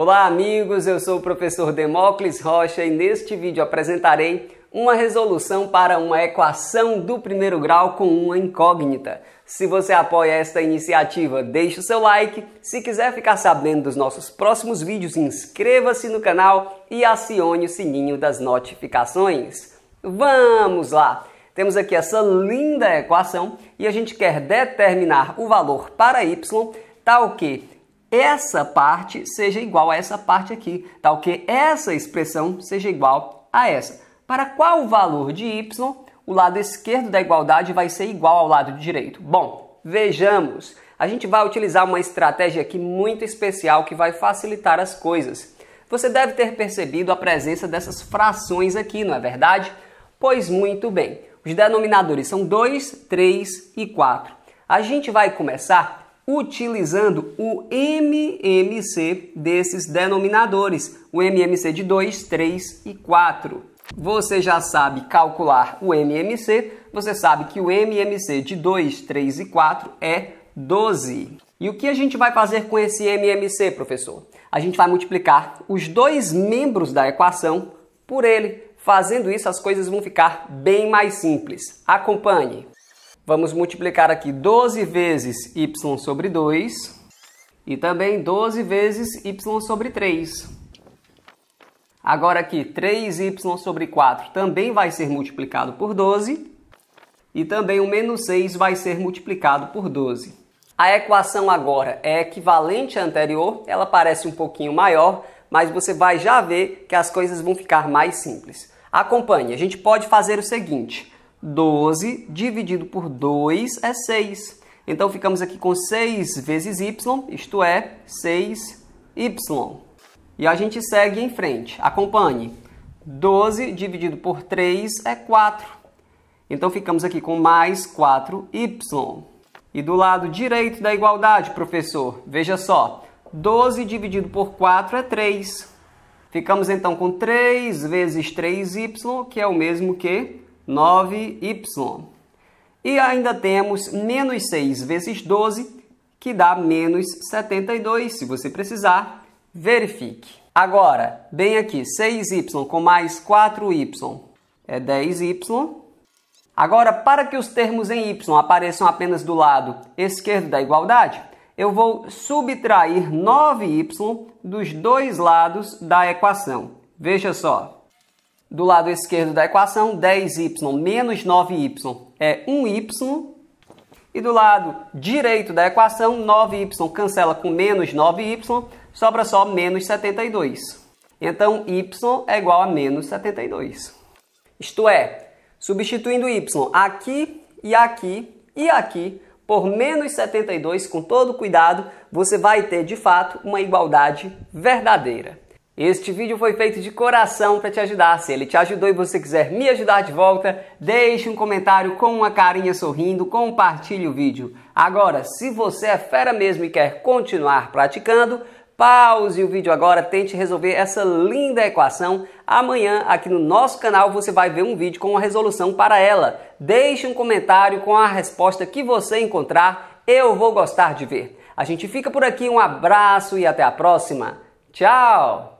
Olá, amigos. Eu sou o professor Demócles Rocha e neste vídeo apresentarei uma resolução para uma equação do primeiro grau com uma incógnita. Se você apoia esta iniciativa, deixe o seu like. Se quiser ficar sabendo dos nossos próximos vídeos, inscreva-se no canal e acione o sininho das notificações. Vamos lá! Temos aqui essa linda equação e a gente quer determinar o valor para y tal que essa parte seja igual a essa parte aqui, tal tá que essa expressão seja igual a essa. Para qual valor de y o lado esquerdo da igualdade vai ser igual ao lado direito? Bom, vejamos. A gente vai utilizar uma estratégia aqui muito especial que vai facilitar as coisas. Você deve ter percebido a presença dessas frações aqui, não é verdade? Pois muito bem. Os denominadores são 2, 3 e 4. A gente vai começar utilizando o MMC desses denominadores, o MMC de 2, 3 e 4. Você já sabe calcular o MMC, você sabe que o MMC de 2, 3 e 4 é 12. E o que a gente vai fazer com esse MMC, professor? A gente vai multiplicar os dois membros da equação por ele. Fazendo isso, as coisas vão ficar bem mais simples. Acompanhe. Vamos multiplicar aqui 12 vezes y sobre 2 e também 12 vezes y sobre 3. Agora aqui, 3y sobre 4 também vai ser multiplicado por 12 e também o menos 6 vai ser multiplicado por 12. A equação agora é equivalente à anterior, ela parece um pouquinho maior, mas você vai já ver que as coisas vão ficar mais simples. Acompanhe, a gente pode fazer o seguinte 12 dividido por 2 é 6. Então ficamos aqui com 6 vezes y, isto é, 6y. E a gente segue em frente. Acompanhe. 12 dividido por 3 é 4. Então ficamos aqui com mais 4y. E do lado direito da igualdade, professor, veja só. 12 dividido por 4 é 3. Ficamos então com 3 vezes 3y, que é o mesmo que 9y. E ainda temos menos 6 vezes 12, que dá menos 72. Se você precisar, verifique. Agora, bem aqui, 6y com mais 4y é 10y. Agora, para que os termos em y apareçam apenas do lado esquerdo da igualdade, eu vou subtrair 9y dos dois lados da equação. Veja só, do lado esquerdo da equação, 10y menos 9y é 1y. E do lado direito da equação, 9y cancela com menos 9y, sobra só menos 72. Então, y é igual a menos 72. Isto é, substituindo y aqui e aqui e aqui por menos 72, com todo cuidado, você vai ter de fato uma igualdade verdadeira. Este vídeo foi feito de coração para te ajudar. Se ele te ajudou e você quiser me ajudar de volta, deixe um comentário com uma carinha sorrindo, compartilhe o vídeo. Agora, se você é fera mesmo e quer continuar praticando, pause o vídeo agora, tente resolver essa linda equação. Amanhã, aqui no nosso canal, você vai ver um vídeo com uma resolução para ela. Deixe um comentário com a resposta que você encontrar, eu vou gostar de ver. A gente fica por aqui, um abraço e até a próxima. Tchau!